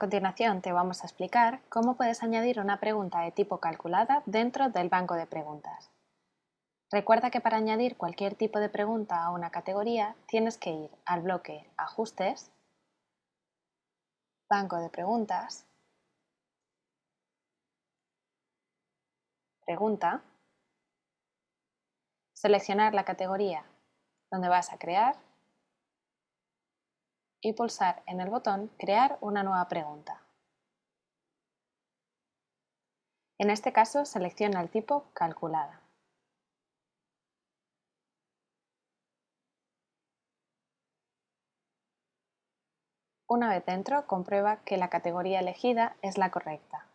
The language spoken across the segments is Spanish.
continuación te vamos a explicar cómo puedes añadir una pregunta de tipo calculada dentro del banco de preguntas. Recuerda que para añadir cualquier tipo de pregunta a una categoría tienes que ir al bloque Ajustes, Banco de preguntas, Pregunta, seleccionar la categoría donde vas a crear y pulsar en el botón Crear una nueva pregunta. En este caso selecciona el tipo Calculada. Una vez dentro, comprueba que la categoría elegida es la correcta.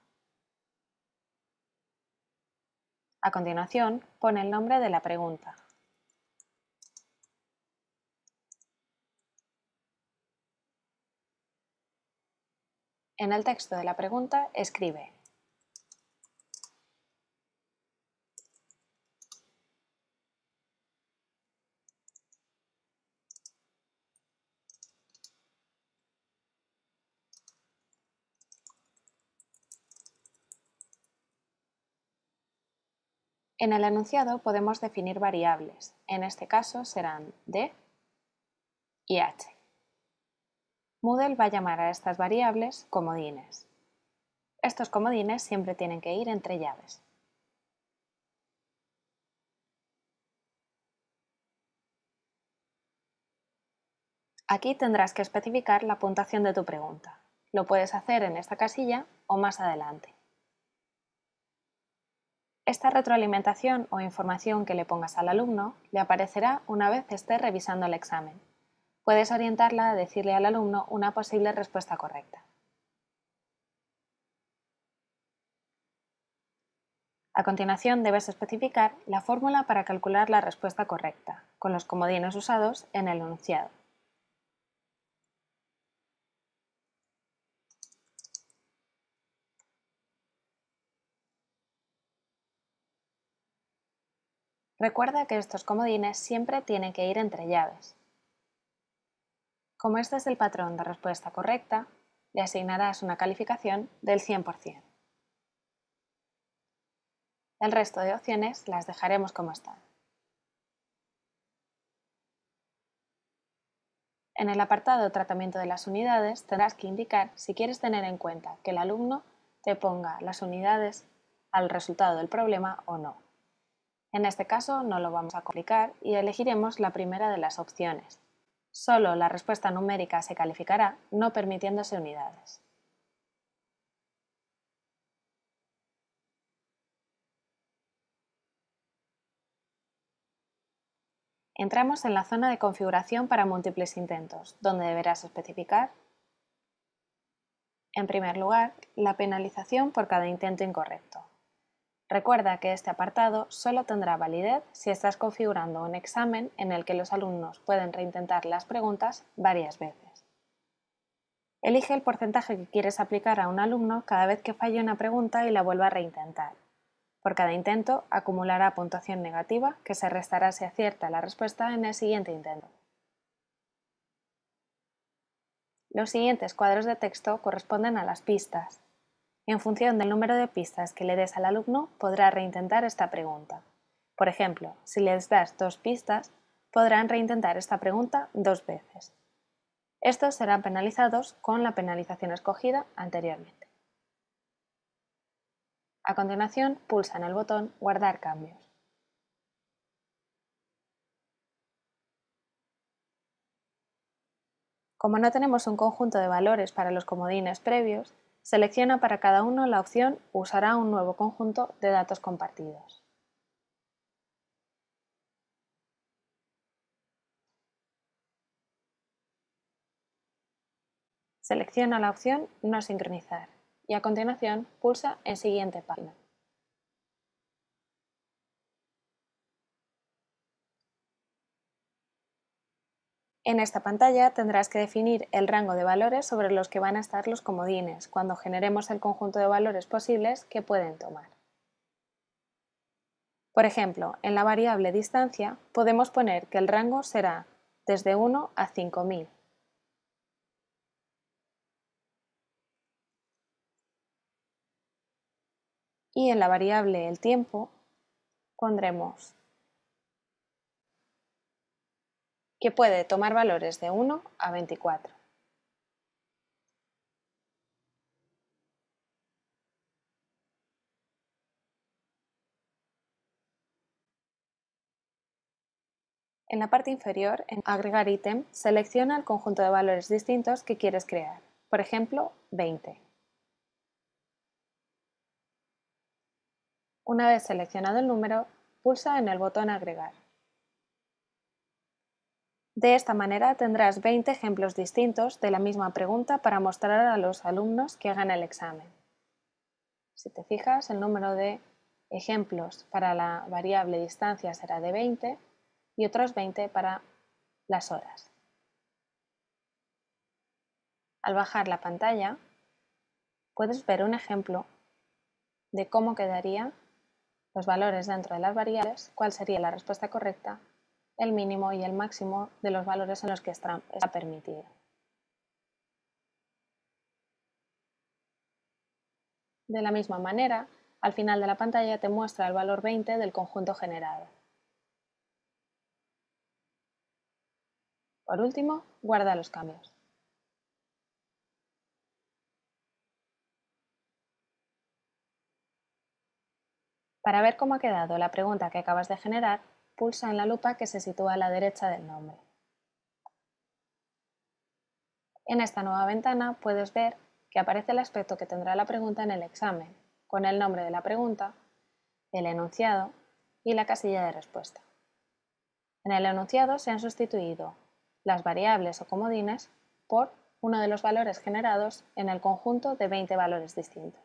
A continuación, pone el nombre de la pregunta. En el texto de la pregunta escribe En el enunciado podemos definir variables, en este caso serán d y h. Moodle va a llamar a estas variables comodines. Estos comodines siempre tienen que ir entre llaves. Aquí tendrás que especificar la puntuación de tu pregunta. Lo puedes hacer en esta casilla o más adelante. Esta retroalimentación o información que le pongas al alumno le aparecerá una vez esté revisando el examen puedes orientarla a decirle al alumno una posible respuesta correcta. A continuación debes especificar la fórmula para calcular la respuesta correcta, con los comodines usados en el enunciado. Recuerda que estos comodines siempre tienen que ir entre llaves, como este es el patrón de respuesta correcta, le asignarás una calificación del 100%. El resto de opciones las dejaremos como están. En el apartado Tratamiento de las unidades tendrás que indicar si quieres tener en cuenta que el alumno te ponga las unidades al resultado del problema o no. En este caso no lo vamos a complicar y elegiremos la primera de las opciones, Solo la respuesta numérica se calificará, no permitiéndose unidades. Entramos en la zona de configuración para múltiples intentos, donde deberás especificar, en primer lugar, la penalización por cada intento incorrecto. Recuerda que este apartado solo tendrá validez si estás configurando un examen en el que los alumnos pueden reintentar las preguntas varias veces. Elige el porcentaje que quieres aplicar a un alumno cada vez que falle una pregunta y la vuelva a reintentar. Por cada intento acumulará puntuación negativa que se restará si acierta la respuesta en el siguiente intento. Los siguientes cuadros de texto corresponden a las pistas. En función del número de pistas que le des al alumno, podrá reintentar esta pregunta. Por ejemplo, si les das dos pistas, podrán reintentar esta pregunta dos veces. Estos serán penalizados con la penalización escogida anteriormente. A continuación, pulsan el botón Guardar cambios. Como no tenemos un conjunto de valores para los comodines previos, Selecciona para cada uno la opción Usará un nuevo conjunto de datos compartidos. Selecciona la opción No sincronizar y a continuación pulsa en Siguiente página. En esta pantalla tendrás que definir el rango de valores sobre los que van a estar los comodines cuando generemos el conjunto de valores posibles que pueden tomar. Por ejemplo, en la variable distancia podemos poner que el rango será desde 1 a 5000. Y en la variable el tiempo pondremos que puede tomar valores de 1 a 24. En la parte inferior, en Agregar ítem, selecciona el conjunto de valores distintos que quieres crear, por ejemplo, 20. Una vez seleccionado el número, pulsa en el botón Agregar. De esta manera tendrás 20 ejemplos distintos de la misma pregunta para mostrar a los alumnos que hagan el examen. Si te fijas, el número de ejemplos para la variable distancia será de 20 y otros 20 para las horas. Al bajar la pantalla, puedes ver un ejemplo de cómo quedarían los valores dentro de las variables, cuál sería la respuesta correcta el mínimo y el máximo de los valores en los que está permitido. De la misma manera, al final de la pantalla te muestra el valor 20 del conjunto generado. Por último, guarda los cambios. Para ver cómo ha quedado la pregunta que acabas de generar, Pulsa en la lupa que se sitúa a la derecha del nombre. En esta nueva ventana puedes ver que aparece el aspecto que tendrá la pregunta en el examen, con el nombre de la pregunta, el enunciado y la casilla de respuesta. En el enunciado se han sustituido las variables o comodines por uno de los valores generados en el conjunto de 20 valores distintos.